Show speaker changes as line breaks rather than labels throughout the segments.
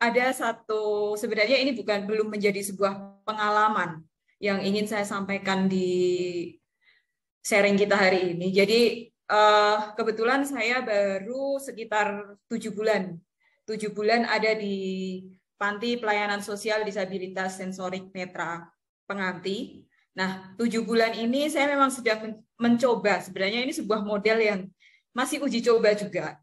ada satu sebenarnya ini bukan belum menjadi sebuah pengalaman yang ingin saya sampaikan di sharing kita hari ini. Jadi uh, kebetulan saya baru sekitar tujuh bulan, tujuh bulan ada di panti pelayanan sosial disabilitas sensorik netra penganti. Nah, tujuh bulan ini saya memang sudah mencoba. Sebenarnya ini sebuah model yang masih uji coba juga.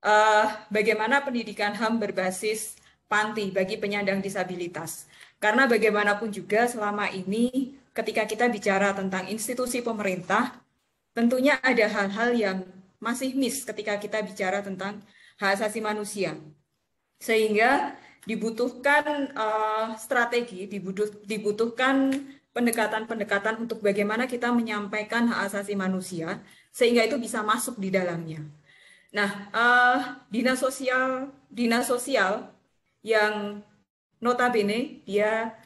Uh, bagaimana pendidikan HAM berbasis panti bagi penyandang disabilitas. Karena bagaimanapun juga selama ini ketika kita bicara tentang institusi pemerintah, tentunya ada hal-hal yang masih miss ketika kita bicara tentang hak asasi manusia. Sehingga dibutuhkan uh, strategi, dibutuhkan pendekatan-pendekatan untuk bagaimana kita menyampaikan hak asasi manusia sehingga itu bisa masuk di dalamnya. Nah, uh, dinas sosial dinas sosial yang notabene dia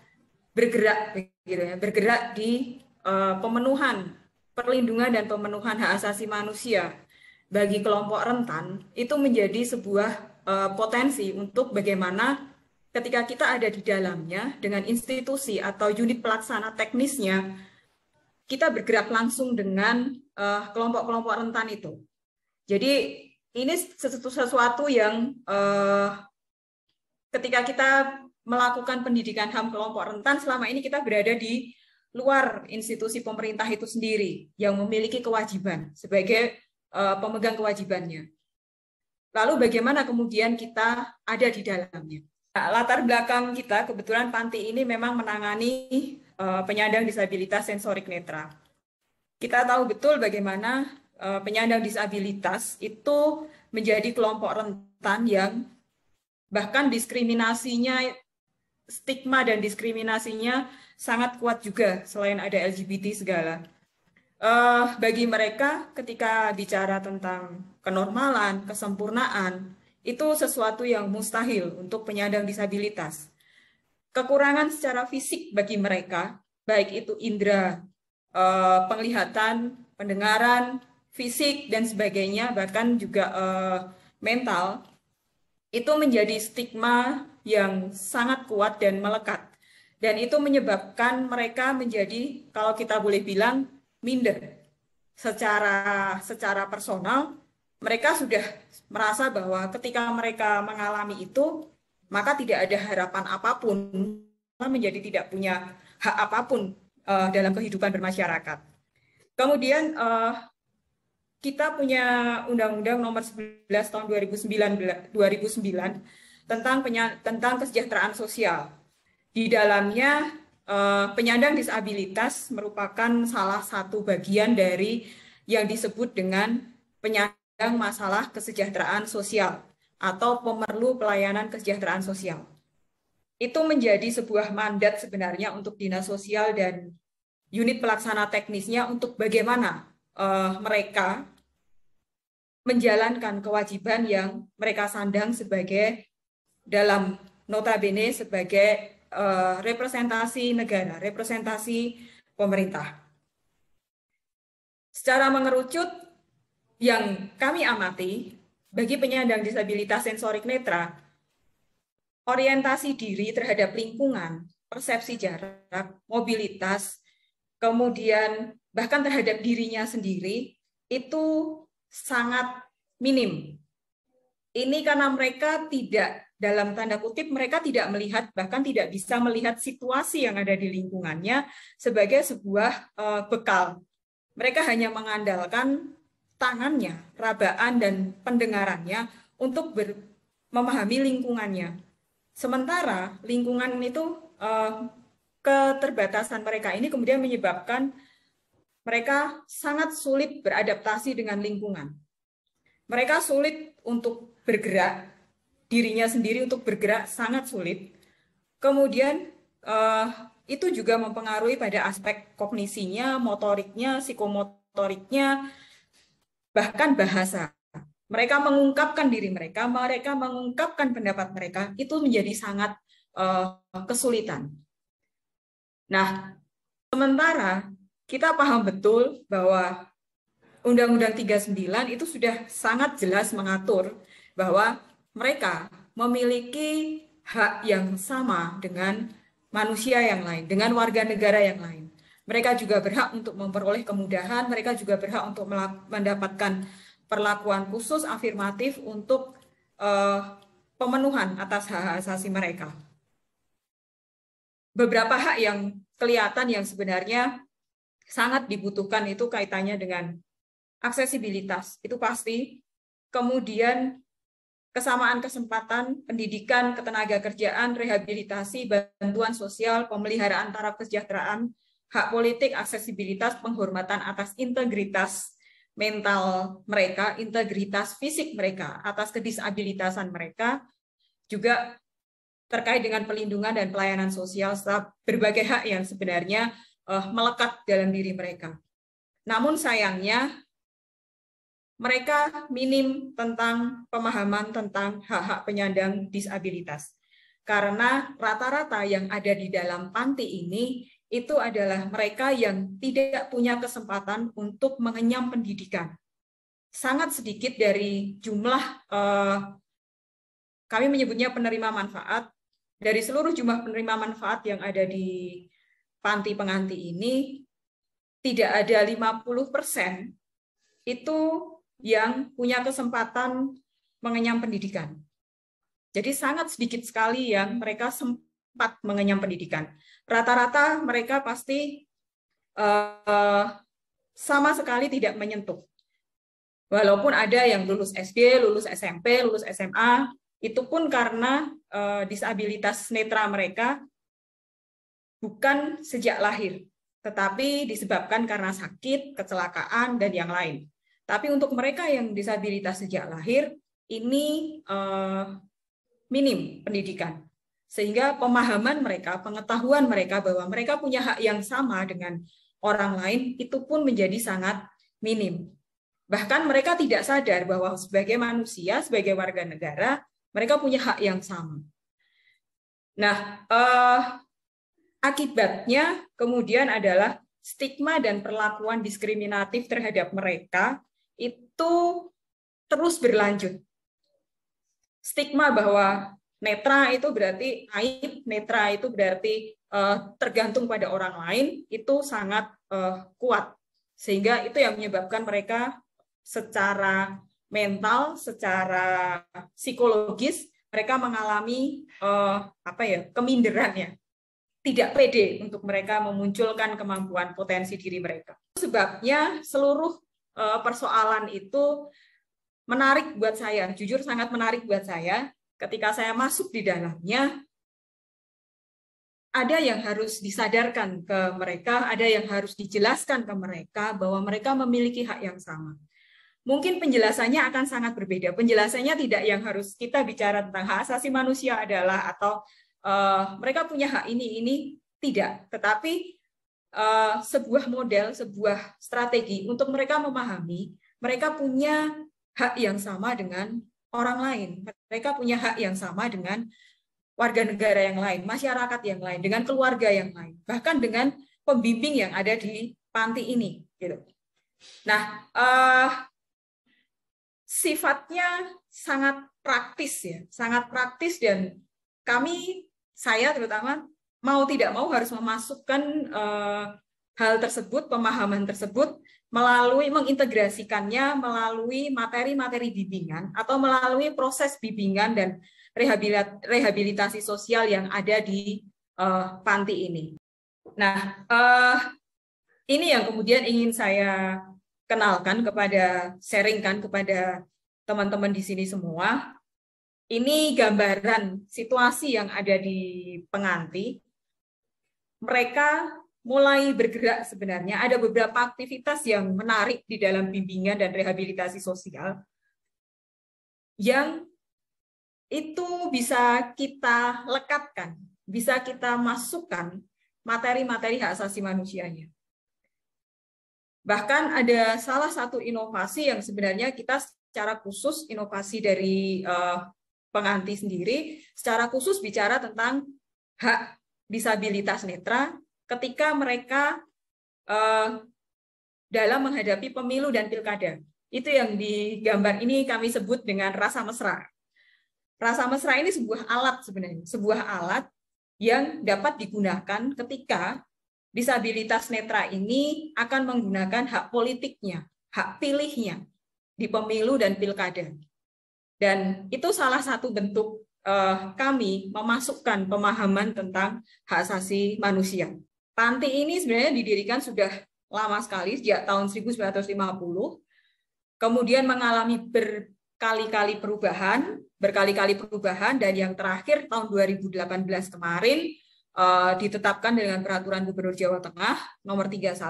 bergerak gitu ya, bergerak di uh, pemenuhan perlindungan dan pemenuhan hak asasi manusia bagi kelompok rentan itu menjadi sebuah uh, potensi untuk bagaimana ketika kita ada di dalamnya dengan institusi atau unit pelaksana teknisnya kita bergerak langsung dengan kelompok eh, kelompok-kelompok rentan itu. Jadi ini sesuatu sesuatu yang uh, ketika kita melakukan pendidikan HAM kelompok rentan selama ini kita berada di luar institusi pemerintah itu sendiri yang memiliki kewajiban sebagai eh, pemegang kewajibannya. Lalu bagaimana kemudian kita ada di dalamnya? Nah, latar belakang kita kebetulan panti ini memang menangani eh, penyandang disabilitas sensorik netra. Kita tahu betul bagaimana eh, penyandang disabilitas itu menjadi kelompok rentan yang bahkan diskriminasinya stigma dan diskriminasinya sangat kuat juga selain ada LGBT segala. Uh, bagi mereka ketika bicara tentang kenormalan, kesempurnaan, itu sesuatu yang mustahil untuk penyandang disabilitas. Kekurangan secara fisik bagi mereka, baik itu indera, uh, penglihatan, pendengaran, fisik, dan sebagainya, bahkan juga uh, mental, itu menjadi stigma yang sangat kuat dan melekat. Dan itu menyebabkan mereka menjadi, kalau kita boleh bilang, minder. Secara, secara personal, mereka sudah merasa bahwa ketika mereka mengalami itu, maka tidak ada harapan apapun, menjadi tidak punya hak apapun uh, dalam kehidupan bermasyarakat. Kemudian uh, kita punya Undang-Undang Nomor 11 Tahun 2009 2009 tentang tentang kesejahteraan sosial. Di dalamnya eh, penyandang disabilitas merupakan salah satu bagian dari yang disebut dengan penyandang masalah kesejahteraan sosial atau pemerlu pelayanan kesejahteraan sosial. Itu menjadi sebuah mandat sebenarnya untuk dinas sosial dan unit pelaksana teknisnya untuk bagaimana uh, mereka menjalankan kewajiban yang mereka sandang sebagai dalam notabene sebagai eh, representasi negara, representasi pemerintah. Secara mengerucut yang kami amati bagi penyandang disabilitas sensorik netra, orientasi diri terhadap lingkungan, persepsi jarak, mobilitas, kemudian bahkan terhadap dirinya sendiri itu sangat minim. Ini karena mereka tidak dalam tanda kutip mereka tidak melihat bahkan tidak bisa melihat situasi yang ada di lingkungannya sebagai sebuah eh, bekal. Mereka hanya mengandalkan tangannya, rabaan dan pendengarannya untuk ber, memahami lingkungannya. Sementara lingkungan itu uh, keterbatasan mereka ini kemudian menyebabkan mereka sangat sulit beradaptasi dengan lingkungan. Mereka sulit untuk bergerak, dirinya sendiri untuk bergerak sangat sulit. Kemudian uh, itu juga mempengaruhi pada aspek kognisinya, motoriknya, psikomotoriknya, bahkan bahasa. Mereka mengungkapkan diri mereka, mereka mengungkapkan pendapat mereka, itu menjadi sangat uh, kesulitan. Nah, sementara kita paham betul bahwa Undang-Undang 39 itu sudah sangat jelas mengatur bahwa mereka memiliki hak yang sama dengan manusia yang lain, dengan warga negara yang lain. Mereka juga berhak untuk memperoleh kemudahan, mereka juga berhak untuk mendapatkan perlakuan khusus afirmatif untuk uh, pemenuhan atas hak asasi mereka. Beberapa hak yang kelihatan yang sebenarnya sangat dibutuhkan itu kaitannya dengan aksesibilitas, itu pasti. Kemudian kesamaan kesempatan, pendidikan, ketenaga kerjaan, rehabilitasi, bantuan sosial, pemeliharaan taraf kesejahteraan, hak politik, aksesibilitas, penghormatan atas integritas mental mereka, integritas fisik mereka, atas kedisabilitasan mereka, juga terkait dengan pelindungan dan pelayanan sosial serta berbagai hak yang sebenarnya Eh, melekat dalam diri mereka. Namun sayangnya mereka minim tentang pemahaman tentang hak-hak penyandang disabilitas. Karena rata-rata yang ada di dalam panti ini itu adalah mereka yang tidak punya kesempatan untuk mengenyam pendidikan. Sangat sedikit dari jumlah eh, kami menyebutnya penerima manfaat dari seluruh jumlah penerima manfaat yang ada di panti penganti ini tidak ada 50% itu yang punya kesempatan mengenyam pendidikan. Jadi sangat sedikit sekali yang mereka sempat mengenyam pendidikan. Rata-rata mereka pasti uh, sama sekali tidak menyentuh. Walaupun ada yang lulus SD, lulus SMP, lulus SMA, itu pun karena uh, disabilitas netra mereka bukan sejak lahir, tetapi disebabkan karena sakit, kecelakaan, dan yang lain. Tapi untuk mereka yang disabilitas sejak lahir, ini eh, minim pendidikan. Sehingga pemahaman mereka, pengetahuan mereka bahwa mereka punya hak yang sama dengan orang lain, itu pun menjadi sangat minim. Bahkan mereka tidak sadar bahwa sebagai manusia, sebagai warga negara, mereka punya hak yang sama. Nah, eh, Akibatnya kemudian adalah stigma dan perlakuan diskriminatif terhadap mereka itu terus berlanjut. Stigma bahwa netra itu berarti aib, netra itu berarti uh, tergantung pada orang lain itu sangat uh, kuat. Sehingga itu yang menyebabkan mereka secara mental, secara psikologis mereka mengalami uh, apa ya keminderan ya tidak pede untuk mereka memunculkan kemampuan potensi diri mereka. Sebabnya seluruh eh, persoalan itu menarik buat saya, jujur sangat menarik buat saya ketika saya masuk di dalamnya ada yang harus disadarkan ke mereka, ada yang harus dijelaskan ke mereka bahwa mereka memiliki hak yang sama. Mungkin penjelasannya akan sangat berbeda. Penjelasannya tidak yang harus kita bicara tentang hak asasi manusia adalah atau uh, mereka punya hak ini ini tidak, tetapi uh, sebuah model, sebuah strategi untuk mereka memahami mereka punya hak yang sama dengan orang lain, mereka punya hak yang sama dengan warga negara yang lain, masyarakat yang lain, dengan keluarga yang lain, bahkan dengan pembimbing yang ada di panti ini, gitu. Nah, uh, sifatnya sangat praktis ya, sangat praktis dan kami saya terutama mau tidak mau harus memasukkan uh, hal tersebut, pemahaman tersebut melalui mengintegrasikannya melalui materi-materi bimbingan atau melalui proses bimbingan dan rehabilitasi sosial yang ada di uh, panti ini. Nah, uh, ini yang kemudian ingin saya kenalkan kepada sharingkan kepada teman-teman di sini semua ini gambaran situasi yang ada di penganti. Mereka mulai bergerak sebenarnya. Ada beberapa aktivitas yang menarik di dalam bimbingan dan rehabilitasi sosial yang itu bisa kita lekatkan, bisa kita masukkan materi-materi hak asasi manusianya. Bahkan ada salah satu inovasi yang sebenarnya kita secara khusus inovasi dari eh, penganti sendiri secara khusus bicara tentang hak disabilitas netra ketika mereka eh, dalam menghadapi pemilu dan pilkada. Itu yang di gambar ini kami sebut dengan rasa mesra. Rasa mesra ini sebuah alat sebenarnya, sebuah alat yang dapat digunakan ketika disabilitas netra ini akan menggunakan hak politiknya, hak pilihnya di pemilu dan pilkada. Dan itu salah satu bentuk eh, kami memasukkan pemahaman tentang hak asasi manusia. Panti ini sebenarnya didirikan sudah lama sekali, sejak tahun 1950, kemudian mengalami berkali-kali perubahan, berkali-kali perubahan, dan yang terakhir tahun 2018 kemarin eh, ditetapkan dengan Peraturan Gubernur Jawa Tengah nomor 31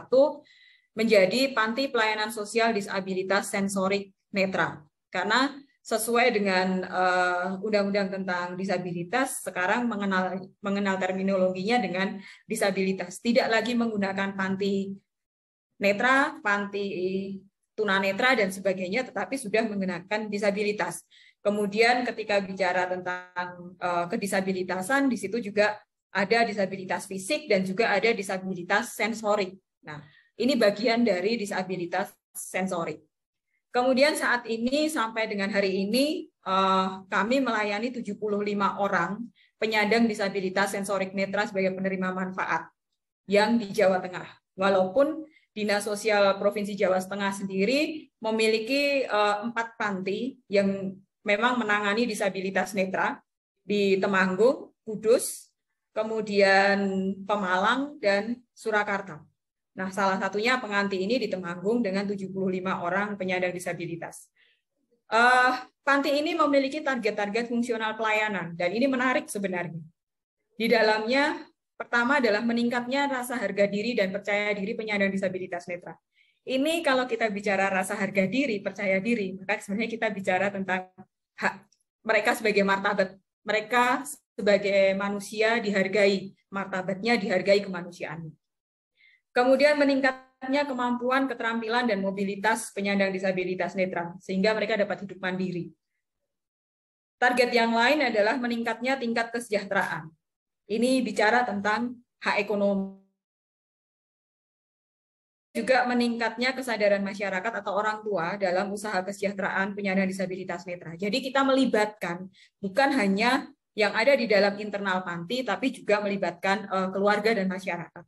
menjadi Panti Pelayanan Sosial Disabilitas Sensorik Netra. Karena sesuai dengan eh, undang-undang uh, tentang disabilitas sekarang mengenal mengenal terminologinya dengan disabilitas tidak lagi menggunakan panti netra panti tunanetra dan sebagainya tetapi sudah menggunakan disabilitas kemudian ketika bicara tentang uh, kedisabilitasan di situ juga ada disabilitas fisik dan juga ada disabilitas sensorik nah ini bagian dari disabilitas sensorik Kemudian saat ini sampai dengan hari ini eh, kami melayani 75 orang penyandang disabilitas sensorik netra sebagai penerima manfaat yang di Jawa Tengah. Walaupun Dinas Sosial Provinsi Jawa Tengah sendiri memiliki eh, empat panti yang memang menangani disabilitas netra di Temanggung, Kudus, kemudian Pemalang, dan Surakarta. Nah, salah satunya penganti ini di Temanggung dengan 75 orang penyandang disabilitas. Uh, panti ini memiliki target-target fungsional pelayanan, dan ini menarik sebenarnya. Di dalamnya, pertama adalah meningkatnya rasa harga diri dan percaya diri penyandang disabilitas netra. Ini kalau kita bicara rasa harga diri, percaya diri, maka sebenarnya kita bicara tentang hak mereka sebagai martabat. Mereka sebagai manusia dihargai, martabatnya dihargai kemanusiaannya. Kemudian meningkatnya kemampuan, keterampilan, dan mobilitas penyandang disabilitas netra, sehingga mereka dapat hidup mandiri. Target yang lain adalah meningkatnya tingkat kesejahteraan. Ini bicara tentang hak ekonomi. Juga meningkatnya kesadaran masyarakat atau orang tua dalam usaha kesejahteraan penyandang disabilitas netra. Jadi kita melibatkan bukan hanya yang ada di dalam internal panti, tapi juga melibatkan eh, keluarga dan masyarakat.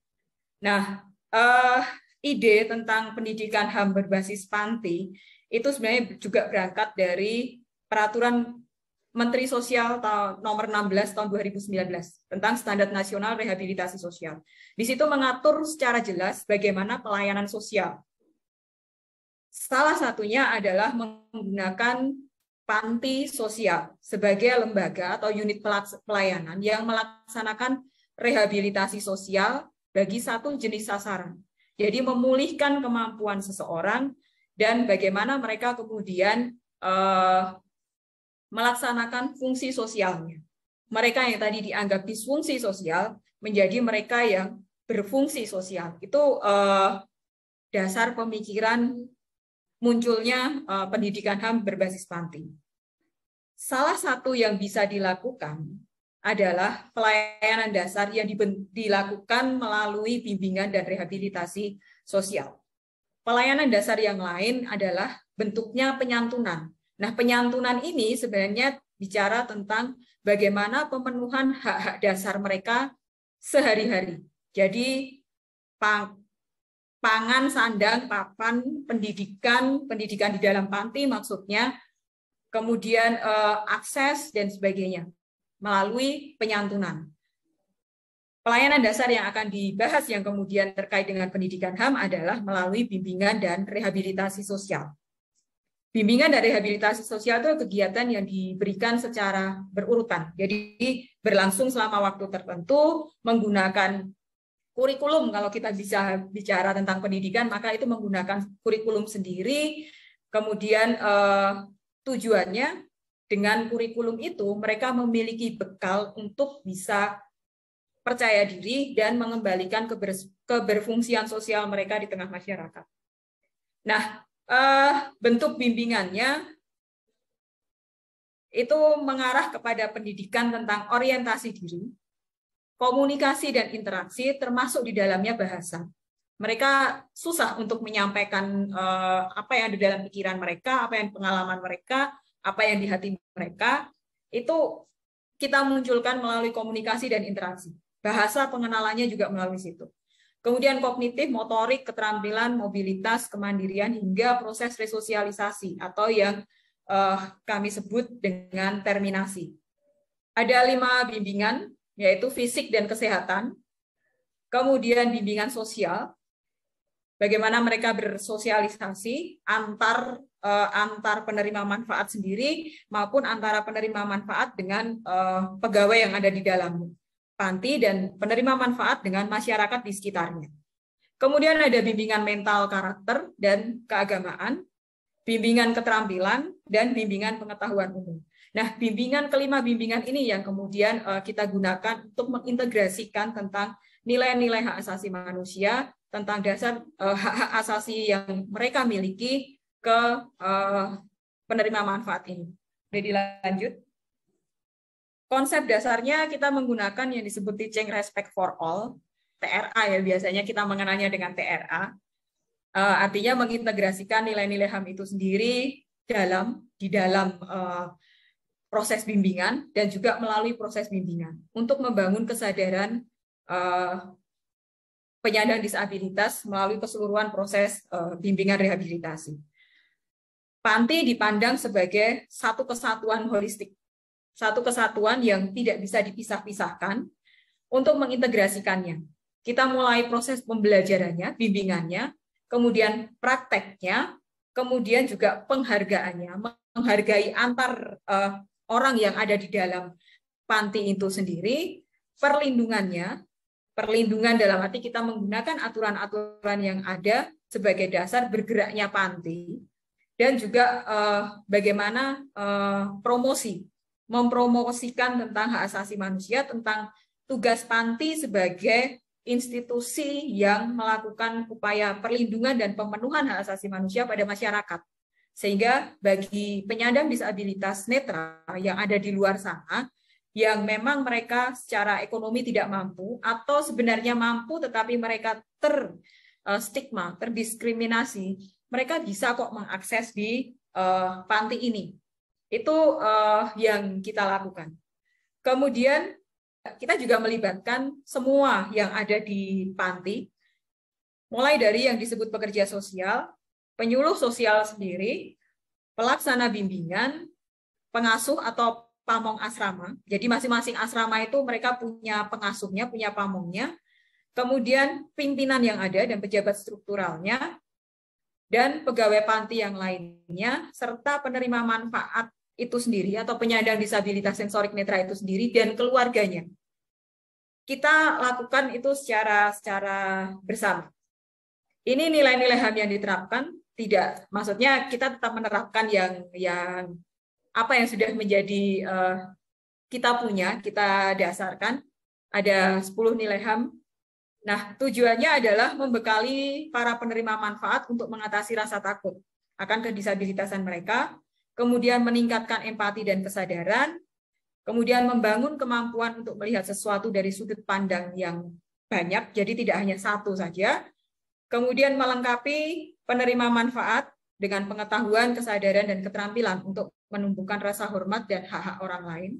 Nah, uh, ide tentang pendidikan HAM berbasis panti itu sebenarnya juga berangkat dari peraturan Menteri Sosial nomor 16 tahun 2019 tentang standar nasional rehabilitasi sosial. Di situ mengatur secara jelas bagaimana pelayanan sosial. Salah satunya adalah menggunakan panti sosial sebagai lembaga atau unit pelayanan yang melaksanakan rehabilitasi sosial bagi satu jenis sasaran. Jadi memulihkan kemampuan seseorang dan bagaimana mereka kemudian uh, melaksanakan fungsi sosialnya. Mereka yang tadi dianggap disfungsi sosial menjadi mereka yang berfungsi sosial. Itu uh, dasar pemikiran munculnya uh, pendidikan HAM berbasis panti. Salah satu yang bisa dilakukan adalah pelayanan dasar yang dilakukan melalui bimbingan dan rehabilitasi sosial. Pelayanan dasar yang lain adalah bentuknya penyantunan. Nah, penyantunan ini sebenarnya bicara tentang bagaimana pemenuhan hak-hak dasar mereka sehari-hari. Jadi pangan, sandang, papan, pendidikan, pendidikan di dalam panti maksudnya, kemudian eh, akses dan sebagainya melalui penyantunan. Pelayanan dasar yang akan dibahas yang kemudian terkait dengan pendidikan HAM adalah melalui bimbingan dan rehabilitasi sosial. Bimbingan dan rehabilitasi sosial itu kegiatan yang diberikan secara berurutan. Jadi berlangsung selama waktu tertentu menggunakan kurikulum kalau kita bisa bicara tentang pendidikan maka itu menggunakan kurikulum sendiri. Kemudian eh, tujuannya dengan kurikulum itu mereka memiliki bekal untuk bisa percaya diri dan mengembalikan keber, keberfungsian sosial mereka di tengah masyarakat. Nah, eh, bentuk bimbingannya itu mengarah kepada pendidikan tentang orientasi diri, komunikasi dan interaksi termasuk di dalamnya bahasa. Mereka susah untuk menyampaikan eh, apa yang ada dalam pikiran mereka, apa yang pengalaman mereka, apa yang di hati mereka itu kita munculkan melalui komunikasi dan interaksi. Bahasa pengenalannya juga melalui situ. Kemudian kognitif, motorik, keterampilan, mobilitas, kemandirian hingga proses resosialisasi atau yang eh, kami sebut dengan terminasi. Ada lima bimbingan yaitu fisik dan kesehatan, kemudian bimbingan sosial, bagaimana mereka bersosialisasi antar uh, antar penerima manfaat sendiri maupun antara penerima manfaat dengan uh, pegawai yang ada di dalam panti dan penerima manfaat dengan masyarakat di sekitarnya. Kemudian ada bimbingan mental karakter dan keagamaan, bimbingan keterampilan, dan bimbingan pengetahuan umum. Nah, bimbingan kelima bimbingan ini yang kemudian uh, kita gunakan untuk mengintegrasikan tentang nilai-nilai hak asasi manusia, tentang dasar hak hak, hak asasi yang mereka miliki, ke uh, penerima manfaat ini. Jadi lanjut. Konsep dasarnya kita menggunakan yang disebut teaching respect for all, TRA ya biasanya kita mengenalnya dengan TRA. Uh, eh, artinya mengintegrasikan nilai-nilai HAM itu sendiri dalam di dalam uh, proses bimbingan dan juga melalui proses bimbingan untuk membangun kesadaran uh, penyandang disabilitas melalui keseluruhan proses uh, bimbingan rehabilitasi. Panti dipandang sebagai satu kesatuan holistik, satu kesatuan yang tidak bisa dipisah-pisahkan untuk mengintegrasikannya. Kita mulai proses pembelajarannya, bimbingannya, kemudian prakteknya, kemudian juga penghargaannya, menghargai antar uh, orang yang ada di dalam panti itu sendiri, perlindungannya, perlindungan dalam arti kita menggunakan aturan-aturan yang ada sebagai dasar bergeraknya panti, dan juga uh, bagaimana uh, promosi, mempromosikan tentang hak asasi manusia, tentang tugas panti sebagai institusi yang melakukan upaya perlindungan dan pemenuhan hak asasi manusia pada masyarakat. Sehingga bagi penyandang disabilitas netra yang ada di luar sana, yang memang mereka secara ekonomi tidak mampu atau sebenarnya mampu tetapi mereka ter eh, stigma, terdiskriminasi, mereka bisa kok mengakses di uh, panti ini. Itu uh, yang kita lakukan. Kemudian kita juga melibatkan semua yang ada di panti, mulai dari yang disebut pekerja sosial, penyuluh sosial sendiri, pelaksana bimbingan, pengasuh atau pamong asrama. Jadi masing-masing asrama itu mereka punya pengasuhnya, punya pamongnya, kemudian pimpinan yang ada dan pejabat strukturalnya, dan pegawai panti yang lainnya, serta penerima manfaat itu sendiri atau penyandang disabilitas sensorik netra itu sendiri dan keluarganya. Kita lakukan itu secara secara bersama. Ini nilai-nilai HAM yang diterapkan, tidak maksudnya kita tetap menerapkan yang yang apa yang sudah menjadi uh, kita punya, kita dasarkan ada 10 nilai HAM Nah, tujuannya adalah membekali para penerima manfaat untuk mengatasi rasa takut akan kedisabilitasan mereka, kemudian meningkatkan empati dan kesadaran, kemudian membangun kemampuan untuk melihat sesuatu dari sudut pandang yang banyak, jadi tidak hanya satu saja, kemudian melengkapi penerima manfaat dengan pengetahuan, kesadaran, dan keterampilan untuk menumbuhkan rasa hormat dan hak-hak orang lain,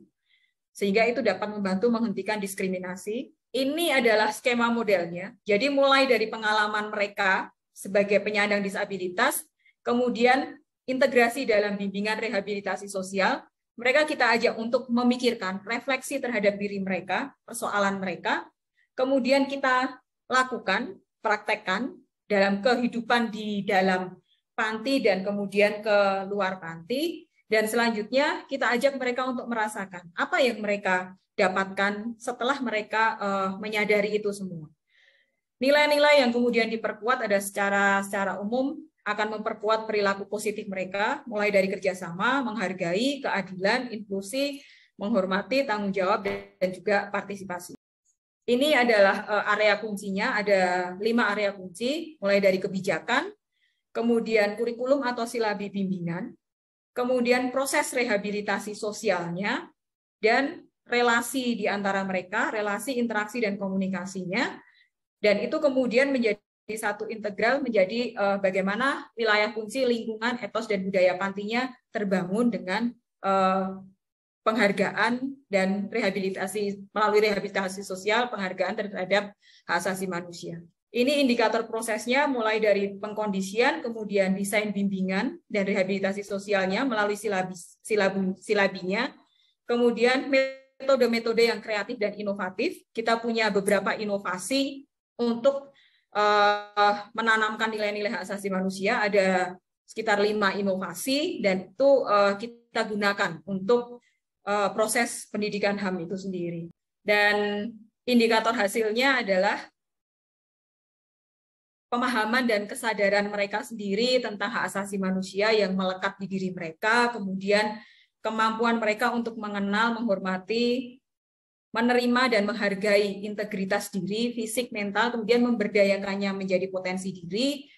sehingga itu dapat membantu menghentikan diskriminasi, ini adalah skema modelnya. Jadi mulai dari pengalaman mereka sebagai penyandang disabilitas, kemudian integrasi dalam bimbingan rehabilitasi sosial, mereka kita ajak untuk memikirkan refleksi terhadap diri mereka, persoalan mereka, kemudian kita lakukan, praktekkan dalam kehidupan di dalam panti dan kemudian ke luar panti, dan selanjutnya kita ajak mereka untuk merasakan apa yang mereka dapatkan setelah mereka uh, menyadari itu semua. Nilai-nilai yang kemudian diperkuat ada secara secara umum akan memperkuat perilaku positif mereka, mulai dari kerjasama, menghargai, keadilan, inklusi, menghormati, tanggung jawab, dan juga partisipasi. Ini adalah eh, area kuncinya, ada lima area kunci, mulai dari kebijakan, kemudian kurikulum atau silabi bimbingan, kemudian proses rehabilitasi sosialnya, dan relasi di antara mereka, relasi interaksi dan komunikasinya, dan itu kemudian menjadi satu integral menjadi uh, bagaimana wilayah fungsi lingkungan etos dan budaya pantinya terbangun dengan uh, penghargaan dan rehabilitasi melalui rehabilitasi sosial penghargaan terhadap hak asasi manusia. Ini indikator prosesnya mulai dari pengkondisian, kemudian desain bimbingan dan rehabilitasi sosialnya melalui silabis, silab, silabinya, kemudian metode-metode yang kreatif dan inovatif. Kita punya beberapa inovasi untuk uh, menanamkan nilai-nilai hak asasi manusia. Ada sekitar lima inovasi dan itu uh, kita gunakan untuk uh, proses pendidikan HAM itu sendiri. Dan indikator hasilnya adalah pemahaman dan kesadaran mereka sendiri tentang hak asasi manusia yang melekat di diri mereka, kemudian kemampuan mereka untuk mengenal, menghormati, menerima dan menghargai integritas diri, fisik, mental, kemudian memberdayakannya menjadi potensi diri,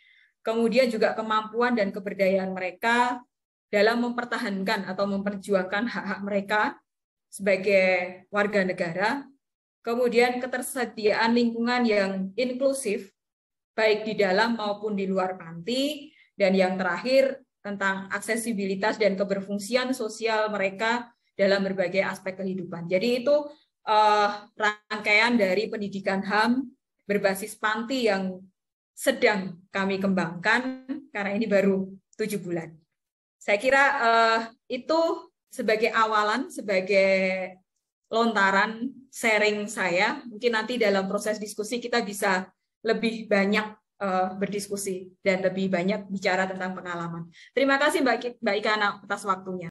kemudian juga kemampuan dan keberdayaan mereka dalam mempertahankan atau memperjuangkan hak-hak mereka sebagai warga negara, kemudian ketersediaan lingkungan yang inklusif, baik di dalam maupun di luar panti, dan yang terakhir tentang aksesibilitas dan keberfungsian sosial mereka dalam berbagai aspek kehidupan. Jadi itu uh, rangkaian dari pendidikan HAM berbasis panti yang sedang kami kembangkan karena ini baru tujuh bulan. Saya kira uh, itu sebagai awalan, sebagai lontaran sharing saya. Mungkin nanti dalam proses diskusi kita bisa lebih banyak uh, berdiskusi dan lebih banyak bicara tentang pengalaman. Terima kasih Mbak, Mbak Ika atas waktunya.